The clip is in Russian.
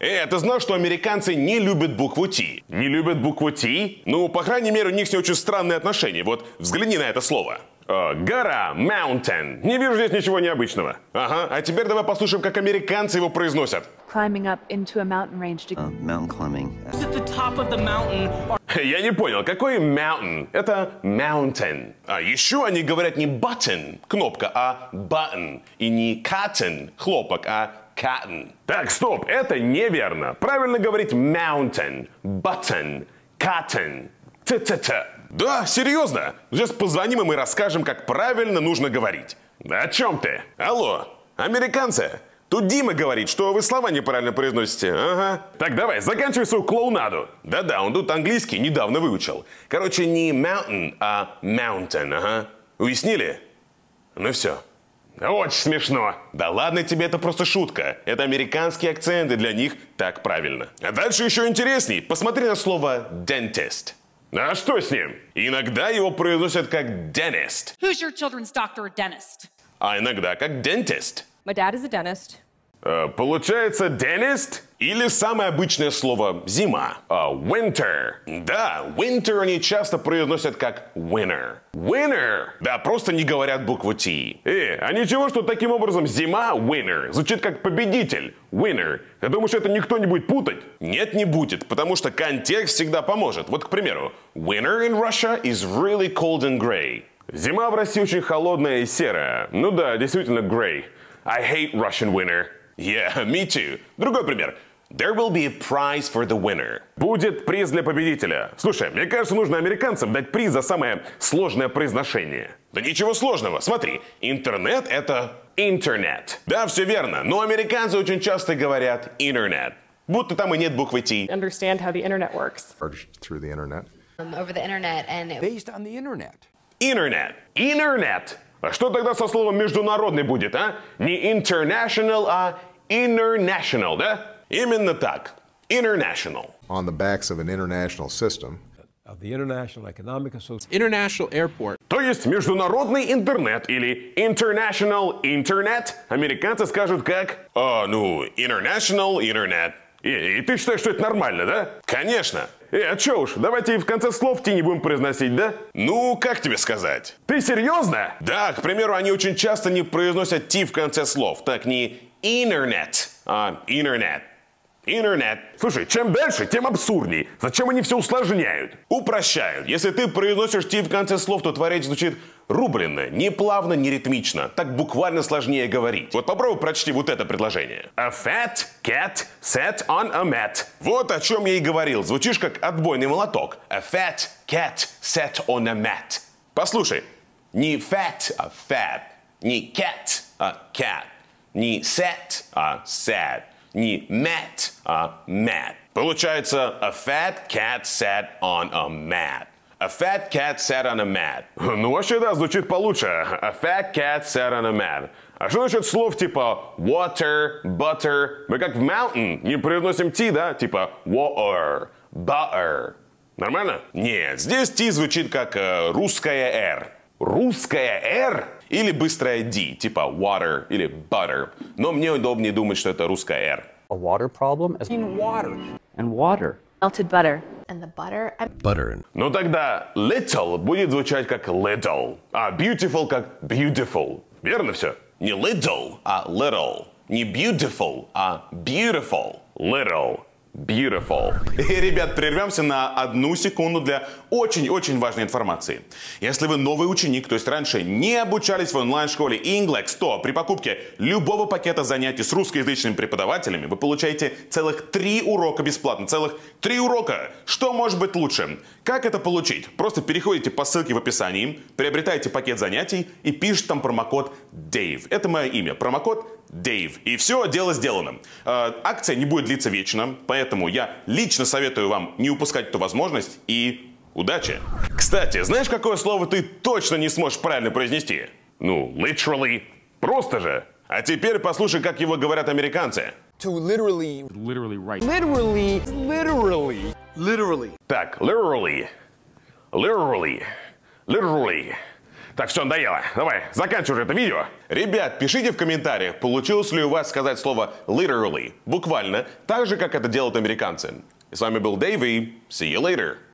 Э, а ты знал, что американцы не любят букву Т? Не любят букву Т? Ну, по крайней мере, у них с ней очень странные отношения. Вот взгляни на это слово. Э, гора, mountain. Не вижу здесь ничего необычного. Ага, а теперь давай послушаем, как американцы его произносят. Climbing up into a mountain range to... uh, mountain the top of the mountain Я не понял, какой mountain? Это mountain. А еще они говорят не button, кнопка, а button. И не cotton, хлопок, а Cotton. Так, стоп, это неверно. Правильно говорить mountain, button, cotton. Т-т-т. Да, серьезно. Сейчас позвоним и мы расскажем, как правильно нужно говорить. о чем ты? Алло, американцы, Тут Дима говорит, что вы слова неправильно произносите. Ага. Так давай, заканчивай свою клоунаду. Да-да, он тут английский недавно выучил. Короче, не mountain, а mountain, ага. Уяснили? Ну все. Очень смешно. Да ладно тебе, это просто шутка. Это американские акценты, для них так правильно. А дальше еще интересней. Посмотри на слово «dentist». А что с ним? Иногда его произносят как «dentist». Who's your children's doctor dentist? А иногда как «dentist». My dad is a dentist. Э, получается, «dentist»? Или самое обычное слово «зима» а, «winter». Да, «winter» они часто произносят как «winner». «Winner» да, просто не говорят букву «T». Э, а ничего, что таким образом «зима» «winner» звучит как «победитель» «winner». Я думаю, что это никто не будет путать? Нет, не будет, потому что контекст всегда поможет. Вот, к примеру, winner in Russia is really cold and gray». Зима в России очень холодная и серая. Ну да, действительно, gray. I hate Russian winter. Yeah, me too. Другой пример. There will be a prize for the winner. Будет приз для победителя. Слушай, мне кажется, нужно американцам дать приз за самое сложное произношение. Да ничего сложного. Смотри, интернет — это интернет. Да, все верно, но американцы очень часто говорят интернет. Будто там и нет буквы Т. Understand how the internet works. Through the internet. Um, over the internet and... Based on the internet. Интернет. Интернет. А что тогда со словом международный будет, а? Не international, а International, да? Именно так. International. On the backs of an international system. Of the International Economic Association. International Airport. То есть международный интернет или International Internet американцы скажут как «А, ну, International Internet». И, и ты считаешь, что это нормально, да? Конечно. Э, а чё уж, давайте и в конце слов те не будем произносить, да? Ну, как тебе сказать? Ты серьезно? Да, к примеру, они очень часто не произносят «ти» в конце слов. Так не Интернет, а, интернет, Интернет. Слушай, чем дальше, тем абсурднее. Зачем они все усложняют? Упрощают. Если ты произносишь «ти» в конце слов, то твоя звучит рубленно, не плавно, не ритмично. Так буквально сложнее говорить. Вот попробуй прочти вот это предложение. A fat cat sat on a mat. Вот о чем я и говорил. Звучишь как отбойный молоток. A fat cat sat on a mat. Послушай. Не fat, а fat. Не cat, а cat. Не set, а sad. Не met, а mad. Получается, a fat cat sat on a mat. A fat cat sat on a mat. Ну вообще да, звучит получше. A fat cat sat on a mat. А что насчет слов типа water, butter? Мы как в mountain не произносим T, да? Типа water, butter. Нормально? Нет, здесь T звучит как э, русская R. Русская R? Или быстрая D, типа water или butter. Но мне удобнее думать, что это русская R. A water problem is in water. And water. Melted butter. And the butter. Butter. Ну тогда little будет звучать как little, а beautiful как beautiful. Верно все? Не little, а little. Не beautiful, а beautiful. Little. Beautiful. И, ребят, прервемся на одну секунду для очень-очень важной информации. Если вы новый ученик, то есть раньше не обучались в онлайн-школе Inglex, то при покупке любого пакета занятий с русскоязычными преподавателями вы получаете целых три урока бесплатно. Целых три урока! Что может быть лучше? Как это получить? Просто переходите по ссылке в описании, приобретаете пакет занятий и пишите там промокод DAVE. Это мое имя. Промокод Дэйв. И все, дело сделано. Э, акция не будет длиться вечно, поэтому я лично советую вам не упускать эту возможность и удачи. Кстати, знаешь, какое слово ты точно не сможешь правильно произнести? Ну, literally. Просто же. А теперь послушай, как его говорят американцы. To literally. Literally right. Literally. Literally. Literally. Так, literally. Literally. Literally. Так, все, надоело. Давай, заканчивай это видео. Ребят, пишите в комментариях, получилось ли у вас сказать слово literally, буквально, так же, как это делают американцы. с вами был Дэйв и see you later.